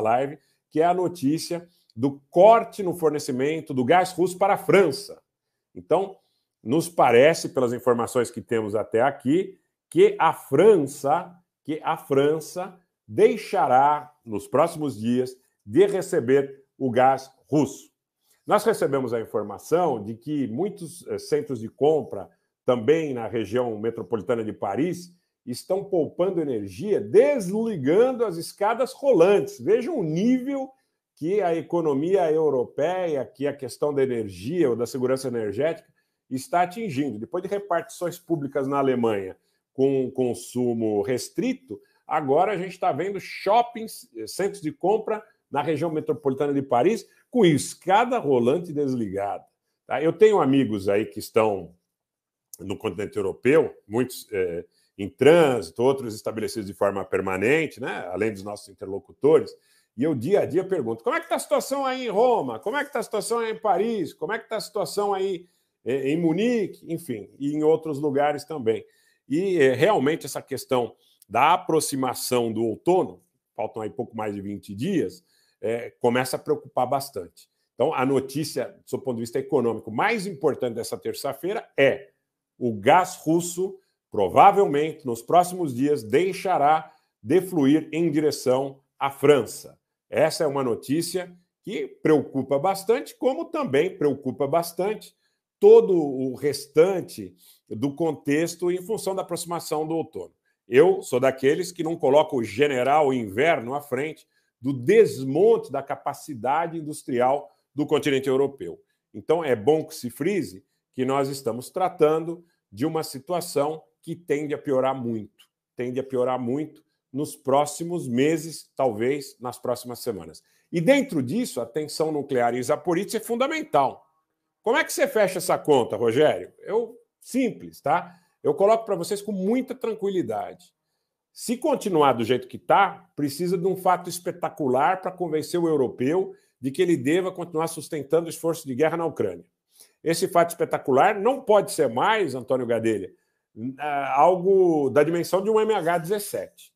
live, que é a notícia do corte no fornecimento do gás russo para a França. Então, nos parece, pelas informações que temos até aqui, que a França, que a França deixará nos próximos dias de receber o gás russo. Nós recebemos a informação de que muitos eh, centros de compra também na região metropolitana de Paris estão poupando energia, desligando as escadas rolantes. Vejam o nível que a economia europeia, que a questão da energia ou da segurança energética está atingindo. Depois de repartições públicas na Alemanha com consumo restrito, agora a gente está vendo shoppings, eh, centros de compra na região metropolitana de Paris com escada rolante desligada. Tá? Eu tenho amigos aí que estão no continente europeu, muitos. Eh, em trânsito, outros estabelecidos de forma permanente, né? além dos nossos interlocutores. E eu dia a dia pergunto: como é que está a situação aí em Roma? Como é que está a situação aí em Paris? Como é que está a situação aí eh, em Munique? Enfim, e em outros lugares também. E eh, realmente essa questão da aproximação do outono, faltam aí pouco mais de 20 dias, é, começa a preocupar bastante. Então, a notícia, do ponto de vista econômico, mais importante dessa terça-feira é o gás russo provavelmente nos próximos dias deixará de fluir em direção à França. Essa é uma notícia que preocupa bastante, como também preocupa bastante todo o restante do contexto em função da aproximação do outono. Eu sou daqueles que não coloca o general inverno à frente do desmonte da capacidade industrial do continente europeu. Então é bom que se frise que nós estamos tratando de uma situação que tende a piorar muito. Tende a piorar muito nos próximos meses, talvez nas próximas semanas. E dentro disso, a tensão nuclear em Zaporizhzhia é fundamental. Como é que você fecha essa conta, Rogério? Eu simples, tá? Eu coloco para vocês com muita tranquilidade. Se continuar do jeito que está, precisa de um fato espetacular para convencer o europeu de que ele deva continuar sustentando o esforço de guerra na Ucrânia. Esse fato espetacular não pode ser mais, Antônio Gadelha, é, algo da dimensão de um MH17.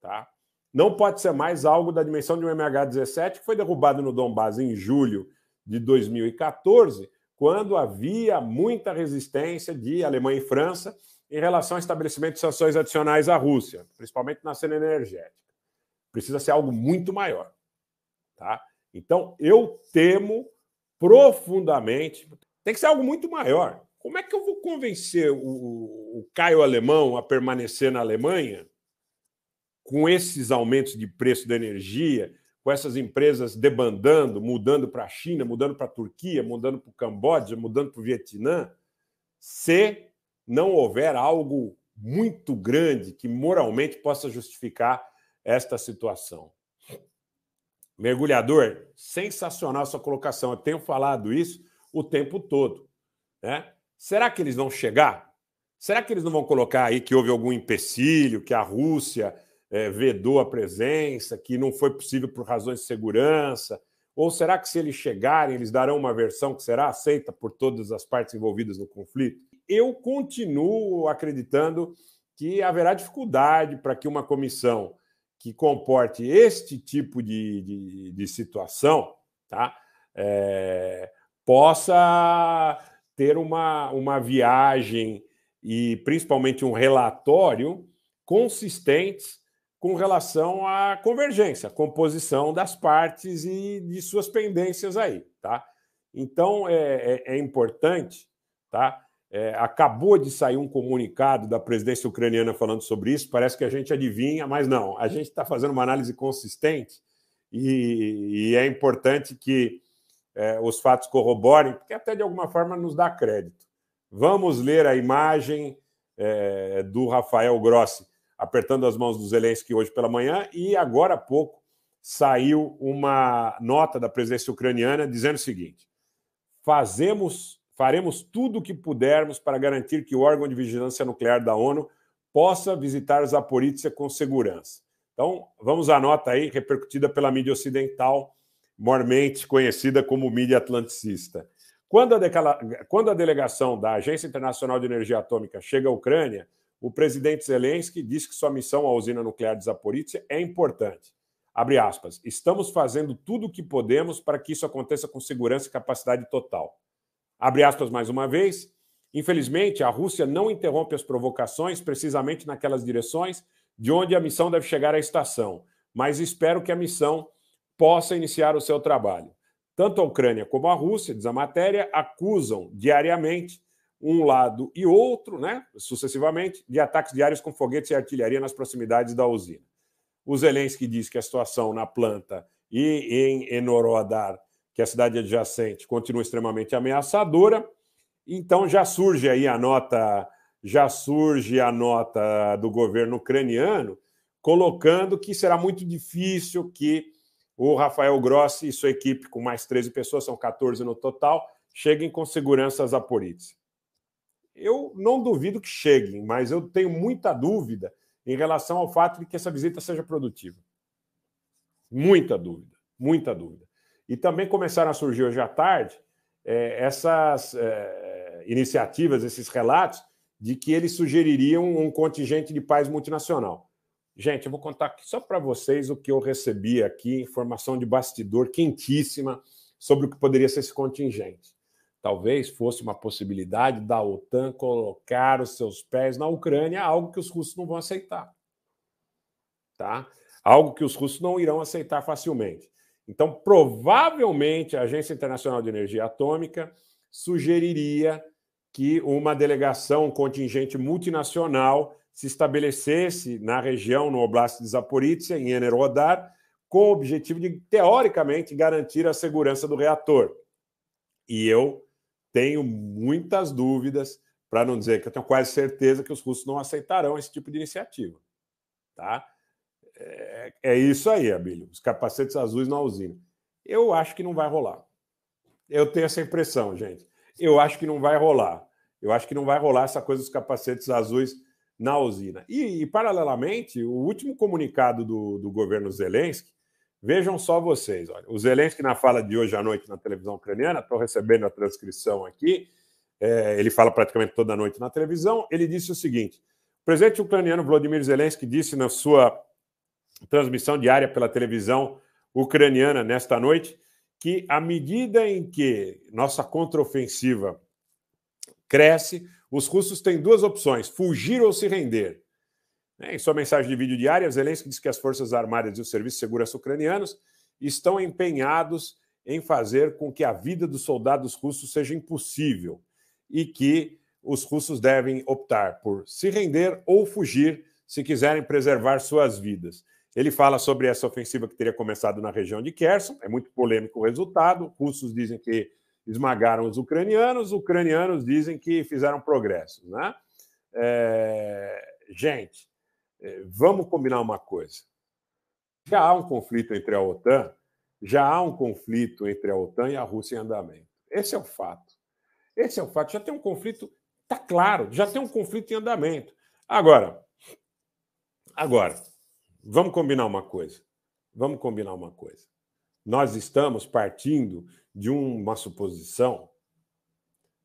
Tá? Não pode ser mais algo da dimensão de um MH17 que foi derrubado no Donbass em julho de 2014, quando havia muita resistência de Alemanha e França em relação ao estabelecimento de sanções adicionais à Rússia, principalmente na cena energética. Precisa ser algo muito maior. Tá? Então, eu temo profundamente. Tem que ser algo muito maior. Como é que eu vou convencer o, o Caio Alemão a permanecer na Alemanha com esses aumentos de preço da energia, com essas empresas debandando, mudando para a China, mudando para a Turquia, mudando para o Camboja, mudando para o Vietnã, se não houver algo muito grande que moralmente possa justificar esta situação. Mergulhador, sensacional sua colocação. Eu tenho falado isso o tempo todo. Né? Será que eles vão chegar? Será que eles não vão colocar aí que houve algum empecilho, que a Rússia é, vedou a presença, que não foi possível por razões de segurança? Ou será que, se eles chegarem, eles darão uma versão que será aceita por todas as partes envolvidas no conflito? Eu continuo acreditando que haverá dificuldade para que uma comissão que comporte este tipo de, de, de situação tá? É, possa ter uma, uma viagem e principalmente um relatório consistentes com relação à convergência, composição das partes e de suas pendências aí, tá? Então é, é, é importante, tá? É, acabou de sair um comunicado da presidência ucraniana falando sobre isso. Parece que a gente adivinha, mas não. A gente está fazendo uma análise consistente e, e é importante que é, os fatos corroborem, porque até de alguma forma nos dá crédito. Vamos ler a imagem é, do Rafael Grossi apertando as mãos do que hoje pela manhã e agora há pouco saiu uma nota da presidência ucraniana dizendo o seguinte: fazemos, faremos tudo o que pudermos para garantir que o órgão de vigilância nuclear da ONU possa visitar Zaporizhia com segurança. Então, vamos à nota aí repercutida pela mídia ocidental mormente conhecida como mídia atlanticista. Quando a, decala... Quando a delegação da Agência Internacional de Energia Atômica chega à Ucrânia, o presidente Zelensky diz que sua missão à usina nuclear de Zaporizhia é importante. Abre aspas. Estamos fazendo tudo o que podemos para que isso aconteça com segurança e capacidade total. Abre aspas mais uma vez. Infelizmente, a Rússia não interrompe as provocações precisamente naquelas direções de onde a missão deve chegar à estação, mas espero que a missão possa iniciar o seu trabalho. Tanto a Ucrânia como a Rússia, diz a matéria, acusam diariamente um lado e outro, né, sucessivamente, de ataques diários com foguetes e artilharia nas proximidades da usina. O Zelensky diz que a situação na planta e em Enorodar, que é a cidade adjacente, continua extremamente ameaçadora. Então já surge aí a nota, já surge a nota do governo ucraniano colocando que será muito difícil que o Rafael Grossi e sua equipe, com mais 13 pessoas, são 14 no total, cheguem com segurança às Zaporizhia. Eu não duvido que cheguem, mas eu tenho muita dúvida em relação ao fato de que essa visita seja produtiva. Muita dúvida, muita dúvida. E também começaram a surgir hoje à tarde é, essas é, iniciativas, esses relatos de que eles sugeririam um contingente de paz multinacional. Gente, eu vou contar aqui só para vocês o que eu recebi aqui, informação de bastidor quentíssima sobre o que poderia ser esse contingente. Talvez fosse uma possibilidade da OTAN colocar os seus pés na Ucrânia, algo que os russos não vão aceitar. Tá? Algo que os russos não irão aceitar facilmente. Então, provavelmente, a Agência Internacional de Energia Atômica sugeriria que uma delegação, um contingente multinacional, se estabelecesse na região, no Oblast de Zaporizhia, em Enerodar, com o objetivo de, teoricamente, garantir a segurança do reator. E eu tenho muitas dúvidas, para não dizer que eu tenho quase certeza que os russos não aceitarão esse tipo de iniciativa. Tá? É, é isso aí, Abílio. Os capacetes azuis na usina. Eu acho que não vai rolar. Eu tenho essa impressão, gente. Eu acho que não vai rolar. Eu acho que não vai rolar essa coisa dos capacetes azuis na usina. E, e paralelamente, o último comunicado do, do governo Zelensky, vejam só vocês. Olha, o Zelensky, na fala de hoje à noite na televisão ucraniana, estou recebendo a transcrição aqui, é, ele fala praticamente toda noite na televisão, ele disse o seguinte: o presidente ucraniano Vladimir Zelensky disse na sua transmissão diária pela televisão ucraniana nesta noite que à medida em que nossa contraofensiva cresce. Os russos têm duas opções: fugir ou se render. É, em sua mensagem de vídeo diária, Zelensky disse que as Forças Armadas e o Serviço de Segurança ucranianos estão empenhados em fazer com que a vida dos soldados russos seja impossível e que os russos devem optar por se render ou fugir se quiserem preservar suas vidas. Ele fala sobre essa ofensiva que teria começado na região de Kherson, é muito polêmico o resultado. Russos dizem que esmagaram os ucranianos, os ucranianos dizem que fizeram progresso, Né? É... gente, é, vamos combinar uma coisa. Já há um conflito entre a OTAN, já há um conflito entre a OTAN e a Rússia em andamento. Esse é o fato. Esse é o fato. Já tem um conflito, tá claro, já tem um conflito em andamento. Agora, agora, vamos combinar uma coisa. Vamos combinar uma coisa. Nós estamos partindo de uma suposição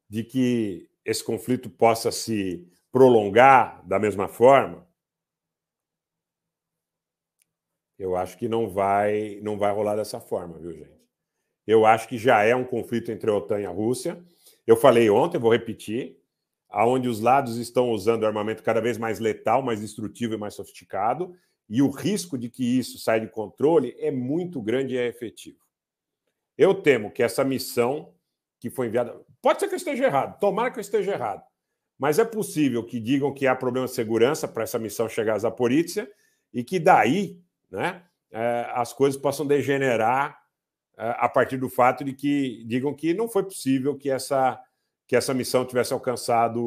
de que esse conflito possa se prolongar da mesma forma. Eu acho que não vai, não vai rolar dessa forma, viu, gente? Eu acho que já é um conflito entre a OTAN e a Rússia. Eu falei ontem, vou repetir, aonde os lados estão usando armamento cada vez mais letal, mais destrutivo e mais sofisticado, e o risco de que isso saia de controle é muito grande e é efetivo. Eu temo que essa missão que foi enviada. Pode ser que eu esteja errado, tomara que eu esteja errado. Mas é possível que digam que há problema de segurança para essa missão chegar a Zaporizhia e que daí né, é, as coisas possam degenerar é, a partir do fato de que digam que não foi possível que essa, que essa missão tivesse alcançado